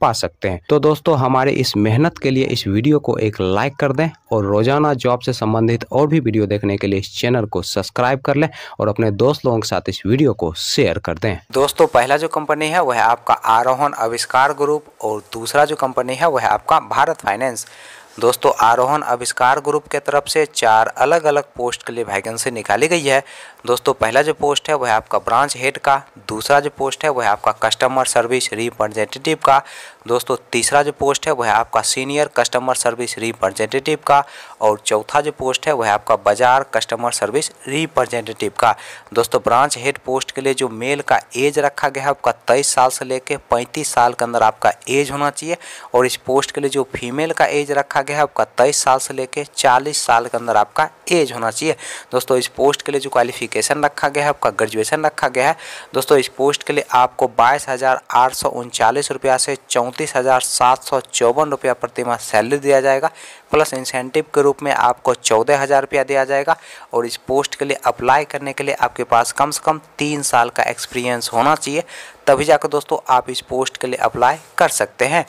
पा सकते हैं तो दोस्तों हमारे इस मेहनत के लिए इस वीडियो को एक लाइक कर दें और रोजाना जॉब से संबंधित और भी वीडियो देखने के लिए इस चैनल को सब्सक्राइब कर लें और अपने दोस्त लोगों के साथ इस वीडियो को शेयर कर दें दोस्तों पहला जो कंपनी है वह आपका आरोहन आविष्कार ग्रुप और दूसरा जो कंपनी है वह आपका भारत फाइनेंस दोस्तों आरोहण आविष्कार ग्रुप के तरफ से चार अलग अलग पोस्ट के लिए वैकेंसी निकाली गई है दोस्तों पहला जो पोस्ट है वह आपका ब्रांच हेड का दूसरा जो पोस्ट है वह आपका कस्टमर सर्विस रिप्रेजेंटेटिव का दोस्तों तीसरा जो पोस्ट है वह आपका सीनियर कस्टमर सर्विस रिप्रेजेंटेटिव का और चौथा जो पोस्ट है वह आपका बाजार कस्टमर सर्विस रिप्रेजेंटेटिव का दोस्तों ब्रांच हेड पोस्ट के लिए जो मेल का एज रखा गया है आपका तेईस साल से लेकर पैंतीस साल के अंदर आपका एज होना चाहिए और इस पोस्ट के लिए जो फीमेल का एज रखा गया है आपका तेईस साल से लेकर चालीस साल के अंदर आपका एज होना चाहिए दोस्तों इस पोस्ट के लिए जो क्वालिफिकेशन रखा गया है आपका ग्रेजुएशन रखा गया है दोस्तों इस पोस्ट के लिए आपको बाईस हज़ार आठ सौ उनचालीस रुपया से चौंतीस हज़ार सात सौ चौवन रुपया प्रतिमा सैलरी दिया जाएगा प्लस इंसेंटिव के रूप में आपको चौदह हज़ार रुपया दिया जाएगा और इस पोस्ट के लिए अप्लाई करने के लिए आपके पास कम से कम तीन साल का एक्सपीरियंस होना चाहिए तभी जाकर दोस्तों आप इस पोस्ट के लिए अप्लाई कर सकते हैं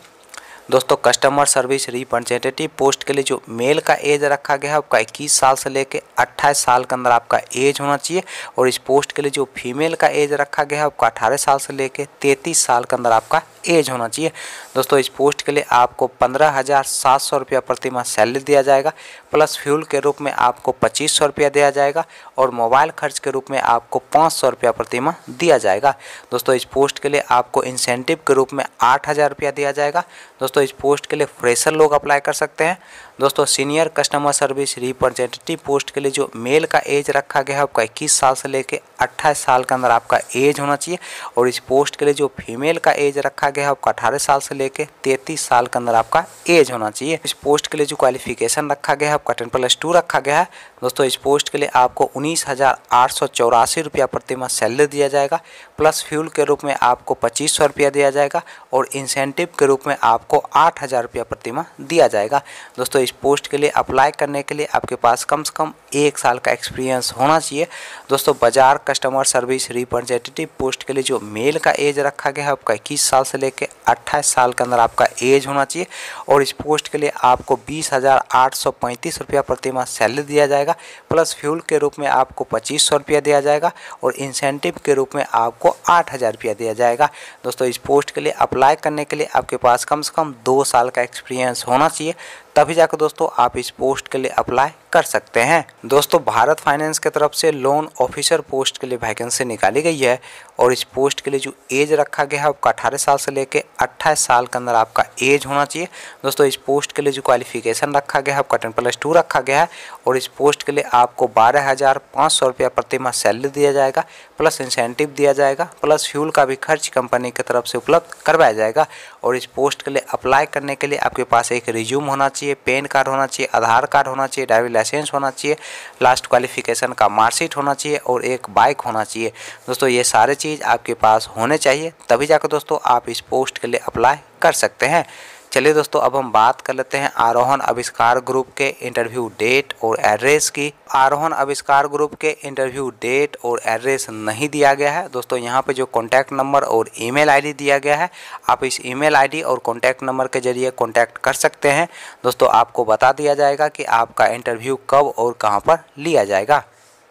दोस्तों कस्टमर सर्विस रिप्रेजेंटेटिव पोस्ट के लिए जो मेल का एज रखा गया है आपका इक्कीस साल से लेकर अट्ठाईस साल के अंदर आपका एज होना चाहिए और इस पोस्ट के लिए जो फीमेल का एज रखा गया है आपका अठारह साल से लेकर तैंतीस साल के अंदर आपका एज होना चाहिए दोस्तों इस पोस्ट के लिए आपको पंद्रह हज़ार सात सौ रुपया प्रति माह सैलरी दिया जाएगा प्लस फ्यूल के रूप में आपको पच्चीस सौ रुपया दिया जाएगा और मोबाइल खर्च के रूप में आपको पाँच सौ रुपया प्रति माह दिया जाएगा दोस्तों इस पोस्ट के लिए आपको इंसेंटिव के रूप में आठ हज़ार रुपया दिया जाएगा दोस्तों इस पोस्ट के लिए फ्रेशर लोग अप्लाई कर सकते हैं दोस्तों senior customer service representative post के लिए जो मेल का एज रखा गया है आपका इक्कीस साल से लेकर अट्ठाईस साल के अंदर आपका एज होना चाहिए और इस पोस्ट के लिए जो फीमेल का एज रखा गया है आपका अठारह साल से लेके तैतीस साल के अंदर आपका एज होना चाहिए इस पोस्ट के लिए जो क्वालिफिकेशन रखा गया है आपका टेन प्लस टू रखा गया है दोस्तों इस पोस्ट के लिए आपको उन्नीस हज़ार आठ सौ चौरासी रुपया प्रतिमा सैलरी दिया जाएगा प्लस फ्यूल के रूप में आपको पच्चीस सौ रुपया दिया जाएगा और इंसेंटिव के रूप में आपको आठ हज़ार रुपया प्रतिमा दिया जाएगा दोस्तों इस पोस्ट के लिए अप्लाई करने के लिए आपके पास कम से कम एक साल का एक्सपीरियंस होना चाहिए दोस्तों बाजार कस्टमर सर्विस रिप्रेजेंटेटिव पोस्ट के लिए जो मेल का एज रखा गया है आपका इक्कीस साल से से लेकर अट्ठाईस साल के अंदर आपका एज होना चाहिए और इस पोस्ट के लिए आपको बीस हज़ार आठ सौ पैंतीस रुपया प्रति माह सैलरी दिया जाएगा प्लस फ्यूल के रूप में आपको पच्चीस सौ रुपया दिया जाएगा और इंसेंटिव के रूप में आपको आठ हज़ार रुपया दिया जाएगा दोस्तों इस पोस्ट के लिए अप्लाई करने के लिए आपके पास कम से कम दो साल का एक्सपीरियंस होना चाहिए तभी जाकर दोस्तों आप इस पोस्ट के लिए अप्लाई कर सकते हैं दोस्तों भारत फाइनेंस के तरफ से लोन ऑफिसर पोस्ट के लिए वैकेंसी निकाली गई है और इस पोस्ट के लिए जो एज रखा गया है आपका अठारह साल से लेकर अट्ठाईस साल के अंदर आपका एज होना चाहिए दोस्तों इस पोस्ट के लिए जो क्वालिफिकेशन रखा गया है आपका टेन प्लस टू रखा गया है और इस पोस्ट के लिए आपको बारह हज़ार पाँच सौ रुपया माह सैलरी दिया जाएगा प्लस इंसेंटिव दिया जाएगा प्लस फ्यूल का भी खर्च कंपनी की तरफ से उपलब्ध करवाया जाएगा और इस पोस्ट के लिए अप्लाई करने के लिए आपके पास एक रिज्यूम होना चाहिए पेन कार्ड होना चाहिए आधार कार्ड होना चाहिए ड्राइविंग लाइसेंस होना चाहिए लास्ट क्वालिफिकेशन का मार्कशीट होना चाहिए और एक बाइक होना चाहिए दोस्तों ये सारे चीज़ आपके पास होने चाहिए तभी जाकर दोस्तों आप इस पोस्ट के लिए अप्लाई कर सकते हैं चलिए दोस्तों अब हम बात कर लेते हैं आरोहण आविष्कार ग्रुप के इंटरव्यू डेट और एड्रेस की आरोहण आविष्कार ग्रुप के इंटरव्यू डेट और एड्रेस नहीं दिया गया है दोस्तों यहाँ पे जो कॉन्टैक्ट नंबर और ईमेल आईडी दिया गया है आप इस ईमेल आईडी और कॉन्टैक्ट नंबर के जरिए कॉन्टैक्ट कर सकते हैं दोस्तों आपको बता दिया जाएगा कि आपका इंटरव्यू कब और कहाँ पर लिया जाएगा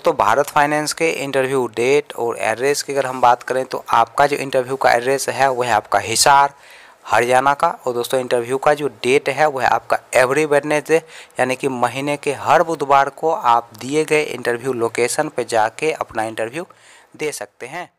तो भारत फाइनेंस के इंटरव्यू डेट और एड्रेस की अगर हम बात करें तो आपका जो इंटरव्यू का एड्रेस है वह आपका हिसार हरियाणा का और दोस्तों इंटरव्यू का जो डेट है वह आपका एवरी वेडनेसडे यानी कि महीने के हर बुधवार को आप दिए गए इंटरव्यू लोकेशन पर जाके अपना इंटरव्यू दे सकते हैं